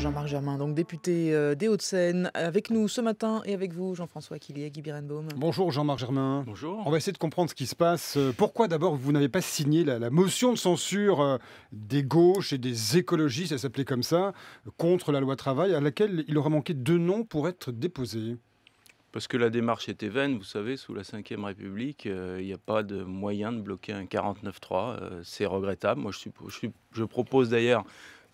Jean-Marc Germain, donc député euh, des Hauts-de-Seine, avec nous ce matin et avec vous, Jean-François et Guy Birenbaum. Bonjour Jean-Marc Germain. Bonjour. On va essayer de comprendre ce qui se passe. Euh, pourquoi d'abord vous n'avez pas signé la, motion de censure euh, des gauches et des écologistes, ça s'appelait comme ça, contre la loi travail, à laquelle il aurait manqué deux noms pour être déposé parce que la démarche était vaine, vous savez, sous la Ve République, il n'y a pas de moyen de bloquer un 49-3. c'est regrettable. Moi, je propose d'ailleurs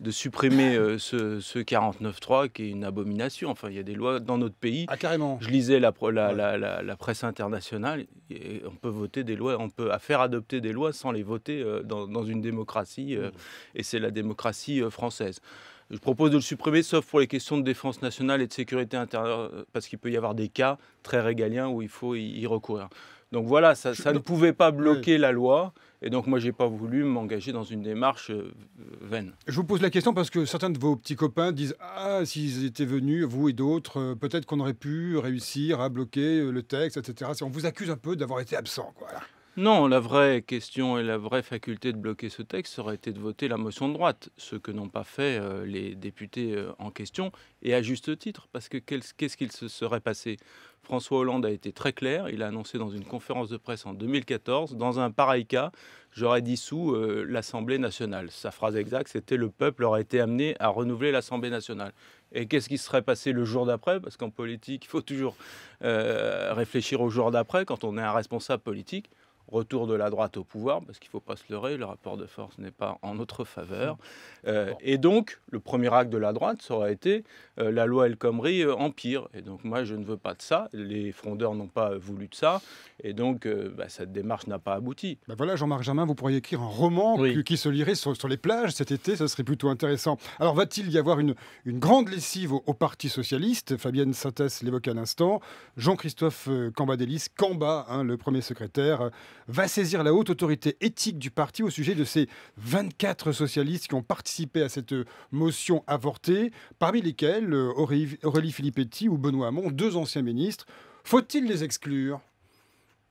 de supprimer euh, ce, ce 49.3 qui est une abomination. Enfin, il y a des lois dans notre pays. Ah, carrément. Je lisais la, presse internationale on peut voter des lois, on peut faire adopter des lois sans les voter euh, dans, une démocratie euh, mmh. et c'est la démocratie française. Je propose de le supprimer, sauf pour les questions de défense nationale et de sécurité intérieure, euh, parce qu'il peut y avoir des cas très régaliens où il faut y recourir. Donc voilà, ça, ne pouvait pas bloquer la loi. Et donc moi, je n'ai pas voulu m'engager dans une démarche euh, vaine. Je vous pose la question parce que certains de vos petits copains disent, ah, s'ils étaient venus, vous et d'autres, euh, peut-être qu'on aurait pu réussir à bloquer le texte, etc. On vous accuse un peu d'avoir été absent. Quoi, non, la vraie question et la vraie faculté de bloquer ce texte aurait été de voter la motion de droite, ce que n'ont pas fait euh, les députés euh, en question, et à juste titre, parce que qu'est-ce qu'il se serait passé François Hollande a été très clair, il a annoncé dans une conférence de presse en 2014, dans un pareil cas, j'aurais dissous euh, l'Assemblée nationale. Sa phrase exacte, c'était le peuple aurait été amené à renouveler l'Assemblée nationale. Et qu'est-ce qui serait passé le jour d'après Parce qu'en politique, il faut toujours réfléchir au jour d'après quand on est un responsable politique retour de la droite au pouvoir, parce qu'il ne faut pas se leurrer, le rapport de force n'est pas en notre faveur. Mmh. Euh, et donc, le premier acte de la droite, ça aurait été euh, la loi El Khomri euh, Empire. Et donc, moi, je ne veux pas de ça. Les frondeurs n'ont pas voulu de ça. Et donc, bah, cette démarche n'a pas abouti. Bah, voilà, Jean-Marc Germain, vous pourriez écrire un roman qui se lirait sur, les plages cet été. Ça serait plutôt intéressant. Alors, va-t-il y avoir une, une grande lessive au, Parti Socialiste Fabienne Sintès l'évoque à l'instant. Jean-Christophe Cambadélis, Camba, hein, le premier secrétaire va saisir la haute autorité éthique du parti au sujet de ces 24 socialistes qui ont participé à cette euh, motion avortée, parmi lesquels euh, Aurélie Filippetti ou Benoît Hamon, deux anciens ministres. Faut-il les exclure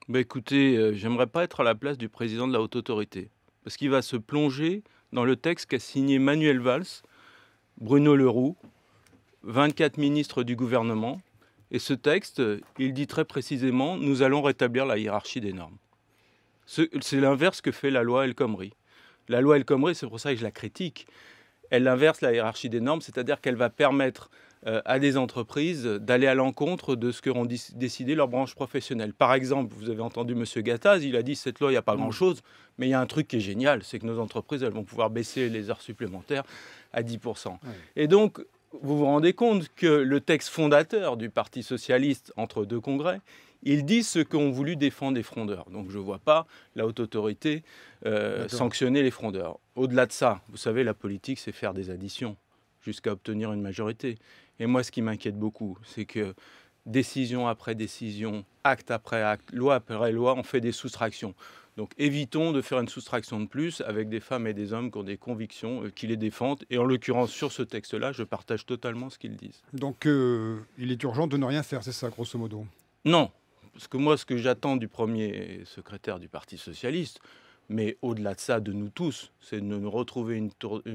Ben, Écoutez, euh, j'aimerais pas être à la place du président de la haute autorité, parce qu'il va se plonger dans le texte qu'a signé Manuel Valls, Bruno Leroux, 24 ministres du gouvernement. Et ce texte, il dit très précisément, nous allons rétablir la hiérarchie des normes. C'est l'inverse que fait la loi El Khomri. La loi El Khomri, c'est pour ça que je la critique, elle inverse la hiérarchie des normes, c'est-à-dire qu'elle va permettre euh, à des entreprises d'aller à l'encontre de ce que ont décidé leurs branches professionnelles. Par exemple, vous avez entendu M. Gattaz, il a dit cette loi, il n'y a pas mm. grand-chose, mais il y a un truc qui est génial, c'est que nos entreprises, elles vont pouvoir baisser les heures supplémentaires à 10%. Et donc, vous vous rendez compte que le texte fondateur du Parti socialiste entre deux congrès, ils disent ce qu'ont voulu défendre les frondeurs. Donc je ne vois pas la haute autorité euh, sanctionner les frondeurs. Au-delà de ça, vous savez, la politique, c'est faire des additions jusqu'à obtenir une majorité. Et moi, ce qui m'inquiète beaucoup, c'est que décision après décision, acte après acte, loi après loi, on fait des soustractions. Donc évitons de faire une soustraction de plus avec des femmes et des hommes qui ont des convictions, euh, qui les défendent. Et en l'occurrence, sur ce texte-là, je partage totalement ce qu'ils disent. Donc euh, il est urgent de ne rien faire, c'est ça, grosso modo Non, ce que moi, ce que j'attends du premier secrétaire du Parti socialiste, mais au-delà de ça, de nous tous, c'est de nous retrouver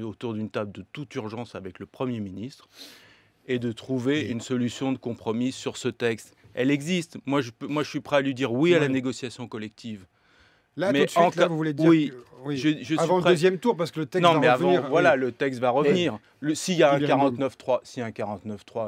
autour d'une table de toute urgence avec le Premier ministre et de trouver une solution de compromis sur ce texte. Elle existe. Moi je, moi, je suis prêt à lui dire oui à la négociation collective. Là, mais tout vous voulez dire oui, Je, je avant le deuxième tour, parce que le texte non, va mais revenir. Avant, Voilà, le texte va revenir. S'il y a un 49.3, s'il un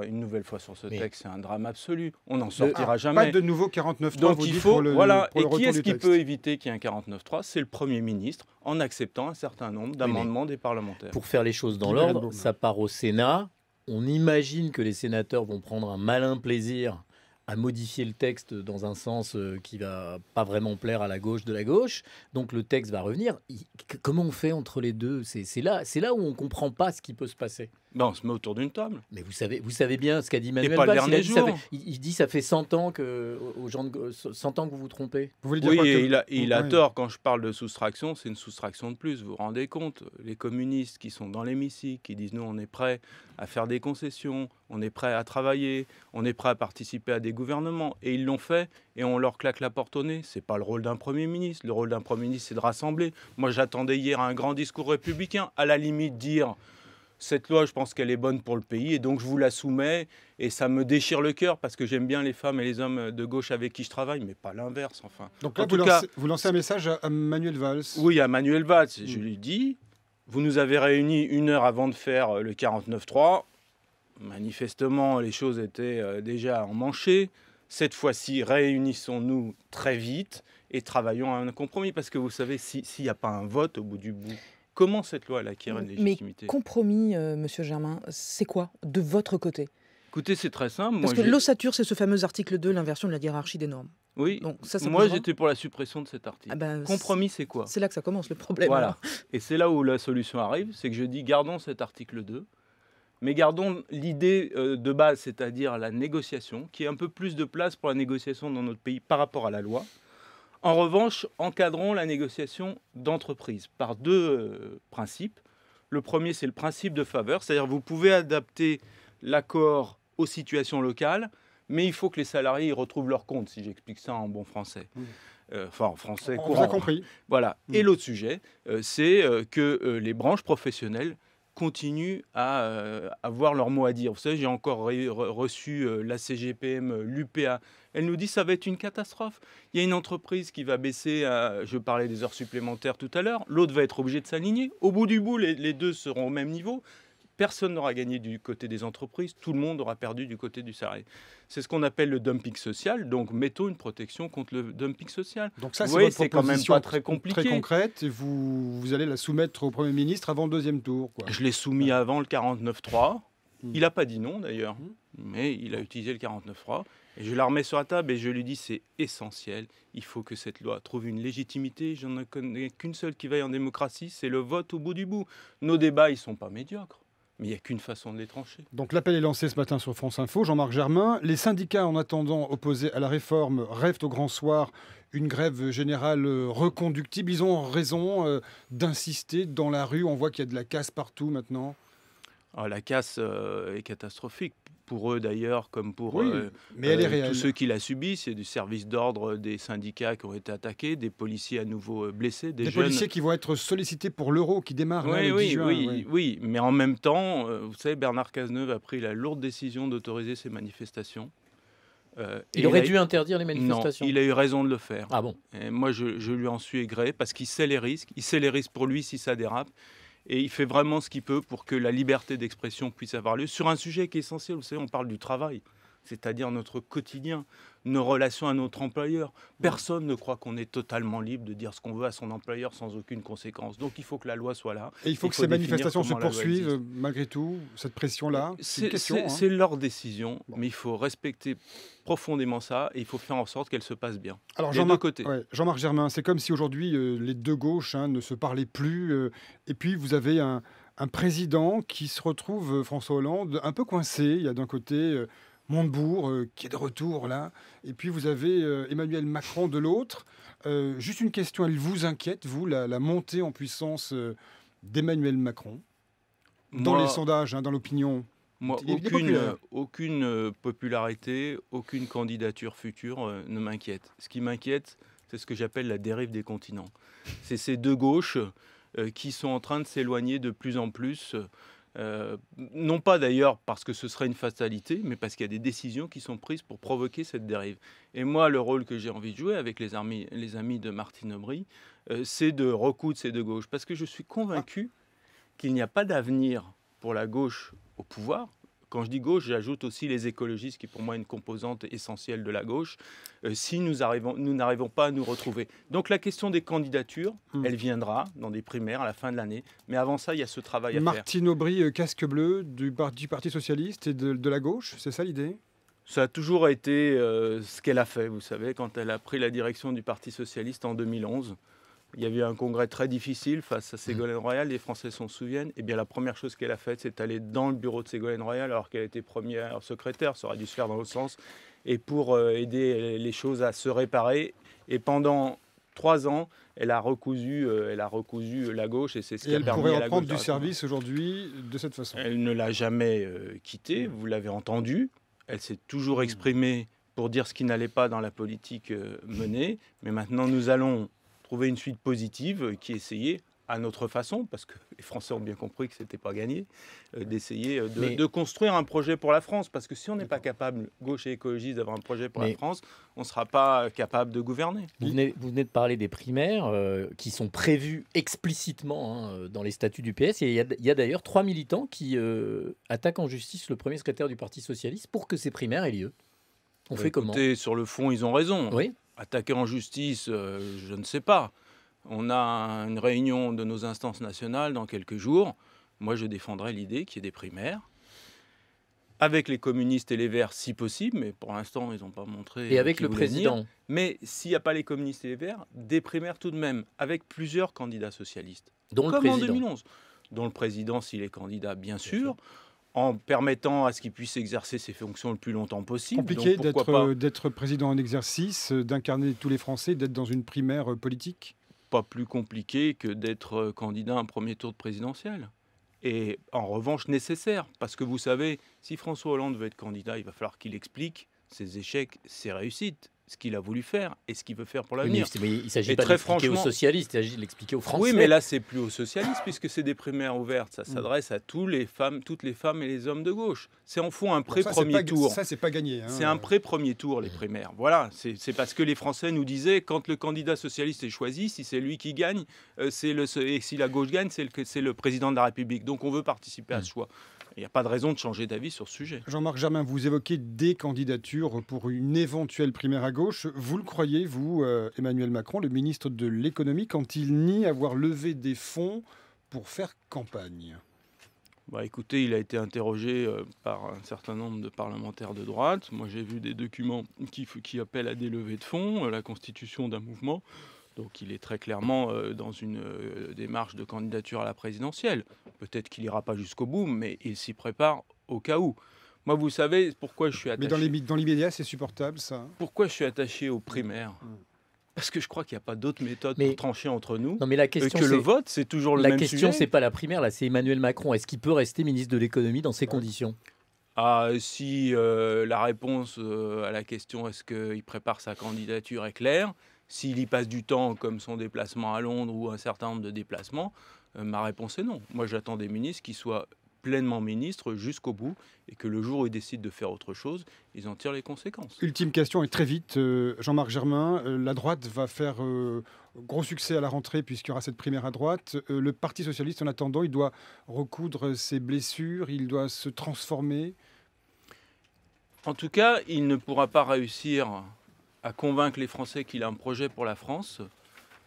une nouvelle fois sur ce texte, c'est un drame absolu. On n'en sortira jamais. Pas de nouveau 49.3. Donc il faut, le, voilà. et qui est-ce qui peut éviter qu'il y ait un 49.3 C'est le Premier ministre en acceptant un certain nombre d'amendements des parlementaires. Pour faire les choses dans l'ordre, ça part au Sénat. On imagine que les sénateurs vont prendre un malin plaisir à modifier le texte dans un sens euh, qui va pas vraiment plaire à la gauche de la gauche. Donc le texte va revenir. Comment on fait entre les deux C'est là, là où on ne comprend pas ce qui peut se passer. Ben, on se met autour d'une table. Mais vous savez, vous savez bien ce qu'a dit Manuel. il, Dit, ça fait, ça fait 100 ans que aux gens 100 ans que vous vous trompez. Vous voulez dire oui, et il a, il a tort quand je parle de soustraction, c'est une soustraction de plus. Vous vous rendez compte Les communistes qui sont dans l'hémicycle, qui disent nous on est prêts à faire des concessions, on est prêts à travailler, on est prêts à participer à des gouvernements, et ils l'ont fait et on leur claque la porte au nez. C'est pas le rôle d'un premier ministre. Le rôle d'un premier ministre c'est de rassembler. Moi j'attendais hier un grand discours républicain, à la limite dire cette loi, je pense qu'elle est bonne pour le pays et donc je vous la soumets et ça me déchire le cœur parce que j'aime bien les femmes et les hommes de gauche avec qui je travaille, mais pas l'inverse enfin. Donc là, vous, tout lancez, cas, vous, lancez, un message à Manuel Valls Oui, à Manuel Valls. Mm. Je lui dis, vous nous avez réunis une heure avant de faire euh, le 49 Manifestement, les choses étaient euh, déjà en emmanchées. Cette fois-ci, réunissons-nous très vite et travaillons à un compromis parce que vous savez, s'il n'y a pas un vote au bout du bout... Comment cette loi elle acquiert une légitimité Mais compromis, euh, Monsieur Germain, c'est quoi de votre côté Écoutez, c'est très simple. Parce que l'ossature, c'est ce fameux article 2, l'inversion de la hiérarchie des normes. Oui, Donc, ça, moi j'étais pour la suppression de cet article. Ah ben, compromis, c'est quoi C'est là que ça commence le problème. Voilà. Et c'est là où la solution arrive, c'est que je dis gardons cet article 2, mais gardons l'idée euh, de base, c'est-à-dire la négociation, qui est un peu plus de place pour la négociation dans notre pays par rapport à la loi. En revanche, encadrons la négociation d'entreprise par deux euh, principes. Le premier, c'est le principe de faveur, c'est-à-dire vous pouvez adapter l'accord aux situations locales, mais il faut que les salariés retrouvent leur compte, si j'explique ça en bon français. Euh, enfin, en français On courant. compris. Voilà. Et l'autre sujet, euh, c'est que les branches professionnelles continuent à avoir euh, leur mot à dire. Vous savez, j'ai encore reçu euh, la CGPM, euh, l'UPA. Elle nous dit ça va être une catastrophe. Il y a une entreprise qui va baisser, à, je parlais des heures supplémentaires tout à l'heure, l'autre va être obligée de s'aligner. Au bout du bout, les, deux seront au même niveau. Personne n'aura gagné du côté des entreprises, tout le monde aura perdu du côté du salarié. C'est ce qu'on appelle le dumping social, donc mettons une protection contre le dumping social. Donc ça, c'est quand même très compliqué. Très concrète, et vous, vous allez la soumettre au Premier ministre avant le deuxième tour. Je l'ai soumis avant le 49-3. Hmm. Il n'a pas dit non d'ailleurs, hmm. mais il a utilisé le 49-3. je la remets sur la table et je lui dis c'est essentiel. Il faut que cette loi trouve une légitimité. j'en connais qu'une seule qui vaille en démocratie, c'est le vote au bout du bout. Nos débats, ils sont pas médiocres. Mais il n'y a qu'une façon de les trancher. Donc l'appel est lancé ce matin sur France Info. Jean-Marc Germain, les syndicats en attendant opposés à la réforme rêvent au grand soir une grève générale euh, reconductible. Ils ont raison euh, d'insister dans la rue. On voit qu'il y a de la casse partout maintenant. Ah, la casse euh, est catastrophique pour eux d'ailleurs, comme pour euh, mais elle est euh, tous ceux qui la subi. C'est du service d'ordre, des syndicats qui ont été attaqués, des policiers à nouveau euh, blessés, des, policiers qui vont être sollicités pour l'euro qui démarre oui, là, le oui, oui, mais en même temps, vous savez, Bernard Cazeneuve a pris la lourde décision d'autoriser ces manifestations. il aurait dû interdire les manifestations. Non, il a eu raison de le faire. Ah bon et Moi, je, lui en suis aigré parce qu'il sait les risques. Il sait les risques pour lui si ça dérape et il fait vraiment ce qu'il peut pour que la liberté d'expression puisse avoir lieu sur un sujet qui est essentiel. Vous savez, on parle du travail, c'est-à-dire notre quotidien nos relations à notre employeur. Personne ne croit qu'on est totalement libre de dire ce qu'on veut à son employeur sans aucune conséquence. Donc il faut que la loi soit là. Et il faut, que ces manifestations se poursuivent malgré tout, cette pression-là euh, hein. C'est leur décision, mais il faut respecter profondément ça et il faut faire en sorte qu'elle se passe bien. Alors Jean-Marc Germain, c'est comme si aujourd'hui euh, les deux gauches hein, ne se parlaient plus. Euh, et puis vous avez un, président qui se retrouve, François Hollande, un peu coincé. Il y a d'un côté Montebourg euh, qui est de retour là. Et puis vous avez euh, Emmanuel Macron de l'autre. Euh, juste une question, elle vous inquiète, vous, la, montée en puissance d'Emmanuel Macron Dans les sondages, hein, dans l'opinion aucune popularité, aucune candidature future ne m'inquiète. Ce qui m'inquiète, c'est ce que j'appelle la dérive des continents. C'est ces deux gauches qui sont en train de s'éloigner de plus en plus euh, non pas d'ailleurs parce que ce serait une fatalité, mais parce qu'il y a des décisions qui sont prises pour provoquer cette dérive. Et moi, le rôle que j'ai envie de jouer avec les, les amis de Martine Aubry, euh, c'est de recoudre ces deux gauches, parce que je suis convaincu ah. qu'il n'y a pas d'avenir pour la gauche au pouvoir quand je dis gauche, j'ajoute aussi les écologistes, qui pour moi est une composante essentielle de la gauche, euh, si nous nous n'arrivons pas à nous retrouver. Donc la question des candidatures, hmm. elle viendra dans des primaires à la fin de l'année. Mais avant ça, il y a ce travail à faire. Martine Aubry, euh, casque bleu du, Parti socialiste et de, la gauche, c'est ça l'idée ça a toujours été euh, ce qu'elle a fait, vous savez, quand elle a pris la direction du Parti socialiste en 2011 il y a eu un congrès très difficile face à Ségolène mhm. Royal, les Français s'en souviennent. Et eh bien la première chose qu'elle a faite, c'est aller dans le bureau de Ségolène Royal, alors qu'elle était première secrétaire, ça aurait dû se faire dans l'autre sens, et pour euh, aider les choses à se réparer. Et pendant trois ans, elle a recousu, euh, elle a recousu la gauche et c'est ce qui a permis à la gauche du service aujourd'hui de cette façon. Elle ne l'a jamais quittée, euh, quitté, vous l'avez entendu. Elle s'est toujours mhm. exprimée pour dire ce qui n'allait pas dans la politique menée. Mais maintenant, nous allons trouver une suite positive euh, qui essayait à notre façon, parce que les Français ont bien compris que ce n'était pas gagné, euh, d'essayer euh, de, construire un projet pour la France. Parce que si on n'est pas capable, gauche et écologiste, d'avoir un projet pour la France, on ne sera pas capable de gouverner. Vous venez, de parler des primaires qui sont prévues explicitement hein, dans les statuts du PS. il y a, d'ailleurs trois militants qui attaquent en justice le premier secrétaire du Parti socialiste pour que ces primaires aient lieu. On bah fait écoutez, comment Sur le fond, ils ont raison. Oui attaquer en justice, euh, je ne sais pas. On a une réunion de nos instances nationales dans quelques jours. Moi, je défendrai l'idée qu'il y ait des primaires. Avec les communistes et les verts, si possible, mais pour l'instant, ils n'ont pas montré. Et avec le président. Mais s'il n'y a pas les communistes et les verts, des primaires tout de même, avec plusieurs candidats socialistes. Comme en 2011. Dont le président, s'il est candidat, bien, sûr en permettant à ce qu'il puisse exercer ses fonctions le plus longtemps possible. Compliqué d'être président en exercice, euh, d'incarner tous les Français, d'être dans une primaire euh, politique Pas plus compliqué que d'être euh, candidat à un premier tour de présidentiel. Et en revanche nécessaire, parce que vous savez, si François Hollande veut être candidat, il va falloir qu'il explique ses échecs, ses réussites ce qu'il a voulu faire et ce qu'il veut faire pour l'avenir. Mais il ne s'agit pas l'expliquer aux socialistes, il s'agit de l'expliquer aux Français. Oui, mais là, c'est plus aux socialistes, puisque c'est des primaires ouvertes. Ça mm. s'adresse à tous les femmes, toutes les femmes et les hommes de gauche. C'est en fond un pré-premier tour. Ça, c'est pas gagné. Hein. C'est un pré-premier tour, les primaires. Voilà, c'est parce que les Français nous disaient, quand le candidat socialiste est choisi, si c'est lui qui gagne, euh, c'est le, et si la gauche gagne, c'est le, le président de la République. Donc on veut participer à ce mm. choix. Il n'y a pas de raison de changer d'avis sur ce sujet. Jean-Marc Germain, vous évoquez des candidatures pour une éventuelle primaire à gauche. Vous le croyez, vous, euh, Emmanuel Macron, le ministre de l'économie, quand il nie avoir levé des fonds pour faire campagne bah écoutez, il a été interrogé euh, par un certain nombre de parlementaires de droite. Moi, j'ai vu des documents qui appellent à des levées de fonds, euh, la constitution d'un mouvement. Donc il est très clairement euh, dans une euh, démarche de candidature à la présidentielle. Peut-être qu'il n'ira pas jusqu'au bout, mais il s'y prépare au cas où. Moi, vous savez pourquoi je suis attaché. Mais dans l'immédiat, c'est supportable, ça Pourquoi je suis attaché aux primaires mm. parce que je crois qu'il n'y a pas d'autre méthode pour trancher entre nous non mais la question, que le vote, c'est toujours le la même sujet. La question, c'est pas la primaire, là, c'est Emmanuel Macron. Est-ce qu'il peut rester ministre de l'économie dans ces conditions ah, si euh, la réponse à la question est-ce qu'il prépare sa candidature est claire, s'il y passe du temps, comme son déplacement à Londres ou un certain nombre de déplacements, euh, ma réponse est non. Moi, j'attends des ministres qui soient pleinement ministres jusqu'au bout et que le jour où ils décident de faire autre chose, ils en tirent les conséquences. Ultime question et très vite, euh, Jean-Marc Germain, euh, la droite va faire gros succès à la rentrée puisqu'il y aura cette primaire à droite. le Parti socialiste, en attendant, il doit recoudre ses blessures, il doit se transformer. En tout cas, il ne pourra pas réussir à convaincre les Français qu'il a un projet pour la France,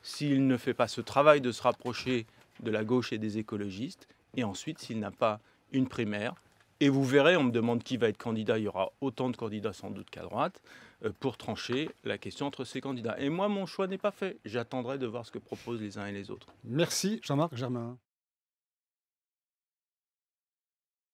s'il ne fait pas ce travail de se rapprocher de la gauche et des écologistes, et ensuite s'il n'a pas une primaire. Et vous verrez, on me demande qui va être candidat, il y aura autant de candidats sans doute qu'à droite, euh, pour trancher la question entre ces candidats. Et moi, mon choix n'est pas fait. J'attendrai de voir ce que proposent les uns et les autres. Merci, Jean-Marc Germain.